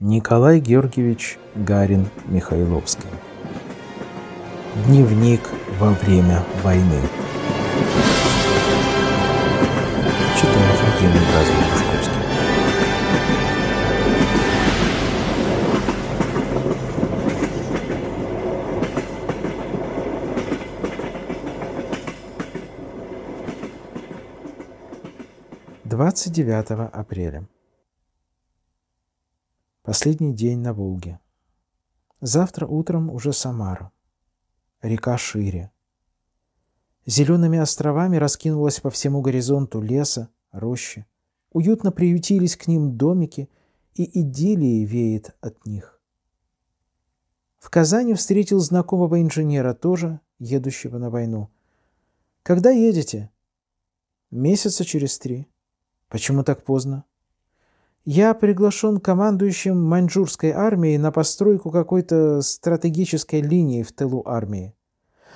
Николай Георгиевич Гарин Михайловский. Дневник во время войны. Читает Евгений Бразович. Двадцать девятого апреля. Последний день на Волге. Завтра утром уже Самара. Река шире. Зелеными островами раскинулась по всему горизонту леса, рощи. Уютно приютились к ним домики, и идиллии веет от них. В Казани встретил знакомого инженера, тоже едущего на войну. «Когда едете?» «Месяца через три». «Почему так поздно?» Я приглашен командующим маньчжурской армией на постройку какой-то стратегической линии в тылу армии.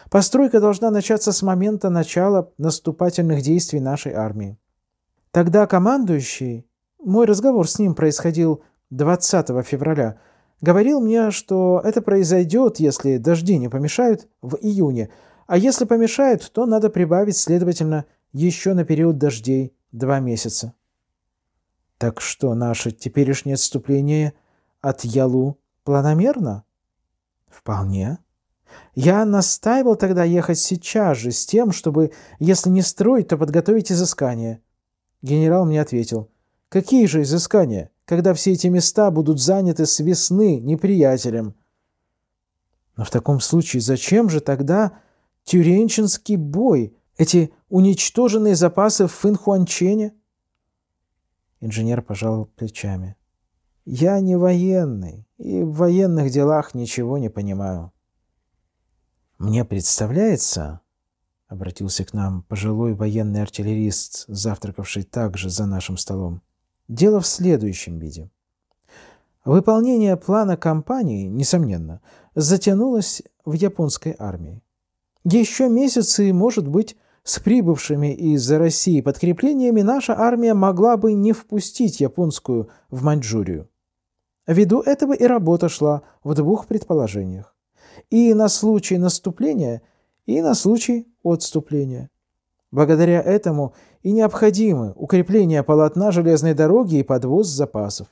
Постройка должна начаться с момента начала наступательных действий нашей армии. Тогда командующий, мой разговор с ним происходил 20 февраля, говорил мне, что это произойдет, если дожди не помешают, в июне, а если помешают, то надо прибавить, следовательно, еще на период дождей два месяца. Так что наше теперешнее отступление от Ялу планомерно? Вполне. Я настаивал тогда ехать сейчас же с тем, чтобы, если не строить, то подготовить изыскание. Генерал мне ответил, какие же изыскания, когда все эти места будут заняты с весны неприятелем? Но в таком случае зачем же тогда тюренчинский бой, эти уничтоженные запасы в Финхуанчене? Инженер пожал плечами. «Я не военный, и в военных делах ничего не понимаю». «Мне представляется», — обратился к нам пожилой военный артиллерист, завтракавший также за нашим столом, — «дело в следующем виде». Выполнение плана кампании, несомненно, затянулось в японской армии. Еще месяцы, может быть, с прибывшими из за России подкреплениями наша армия могла бы не впустить японскую в Маньчжурию. Ввиду этого и работа шла в двух предположениях. И на случай наступления, и на случай отступления. Благодаря этому и необходимы укрепление полотна железной дороги и подвоз запасов.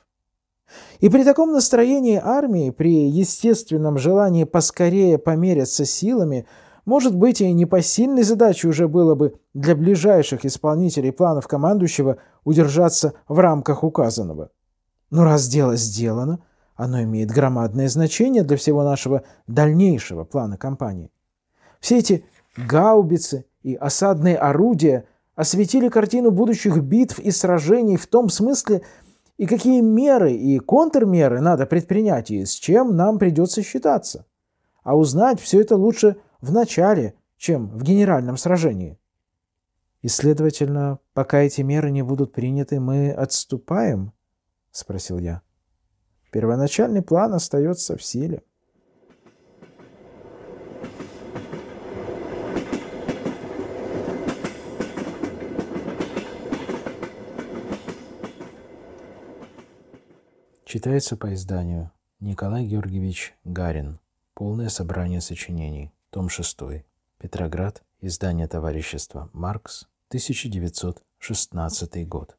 И при таком настроении армии, при естественном желании поскорее помериться силами – может быть, и непосильной задачей уже было бы для ближайших исполнителей планов командующего удержаться в рамках указанного. Но раз дело сделано, оно имеет громадное значение для всего нашего дальнейшего плана кампании. Все эти гаубицы и осадные орудия осветили картину будущих битв и сражений в том смысле, и какие меры и контрмеры надо предпринять, и с чем нам придется считаться. А узнать все это лучше – в начале, чем в генеральном сражении. И, следовательно, пока эти меры не будут приняты, мы отступаем? — спросил я. Первоначальный план остается в силе. Читается по изданию Николай Георгиевич Гарин. Полное собрание сочинений том 6, Петроград, издание товарищества «Маркс», 1916 год.